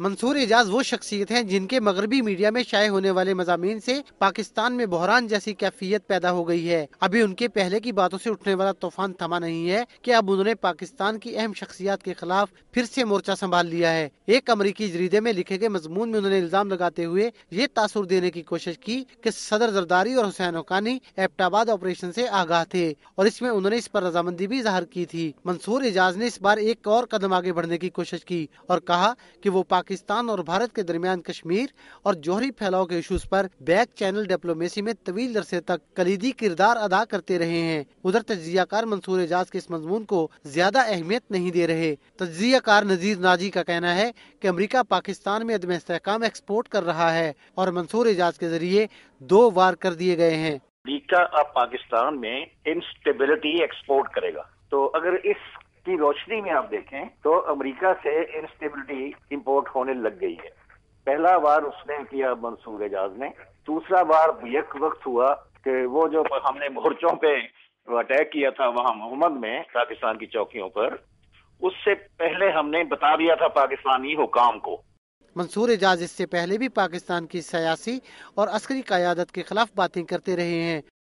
मंसूर एजाज वो शख्सियत हैं जिनके मगरबी मीडिया में शाये होने वाले मजामी से पाकिस्तान में बहरान जैसी कैफियत पैदा हो गई है अभी उनके पहले की बातों से उठने वाला तूफान थमा नहीं है कि अब उन्होंने पाकिस्तान की अहम शख्सियात के खिलाफ फिर से मोर्चा संभाल लिया है एक अमरीकी जरीदे में लिखे गए मजमून में उन्होंने इल्जाम लगाते हुए ये तासुर देने की कोशिश की कि सदर जरदारी और हुसैन हुकानी एपटाबाद ऑपरेशन से आगाह थे और इसमें उन्होंने इस पर रजामंदी भी जाहिर की थी मंसूर एजाज ने इस बार एक और कदम आगे बढ़ने की कोशिश की और कहा की वो पाकिस्तान पाकिस्तान और भारत के दरमियान कश्मीर और जोहरी फैलाव के इशूज आरोप बैक चैनल डिप्लोमेसी में तवील अरसे तक कलीदी किरदार अदा करते रहे हैं उधर तजियाकार मंसूर एजाज के इस मजमून को ज्यादा अहमियत नहीं दे रहे तजियाकार नजीर नाजी का कहना है की अमरीका पाकिस्तान में अदम इसकाम एक्सपोर्ट कर रहा है और मंसूर एजाज के जरिए दो बार कर दिए गए हैं अमरीका अब पाकिस्तान में इंस्टेबिलिटी एक्सपोर्ट करेगा तो अगर इस की रोशनी में आप देखें तो अमेरिका से इंस्टेबिलिटी इम्पोर्ट होने लग गई है पहला बार उसने किया मंसूर एजाज ने दूसरा बार यक वक्त हुआ कि वो जो हमने मोर्चों पे अटैक किया था वहां मोहम्मद में पाकिस्तान की चौकियों पर उससे पहले हमने बता दिया था पाकिस्तानी हुकाम को मंसूर एजाज इससे पहले भी पाकिस्तान की सियासी और अस्करी क्यादत के खिलाफ बातें करते रहे हैं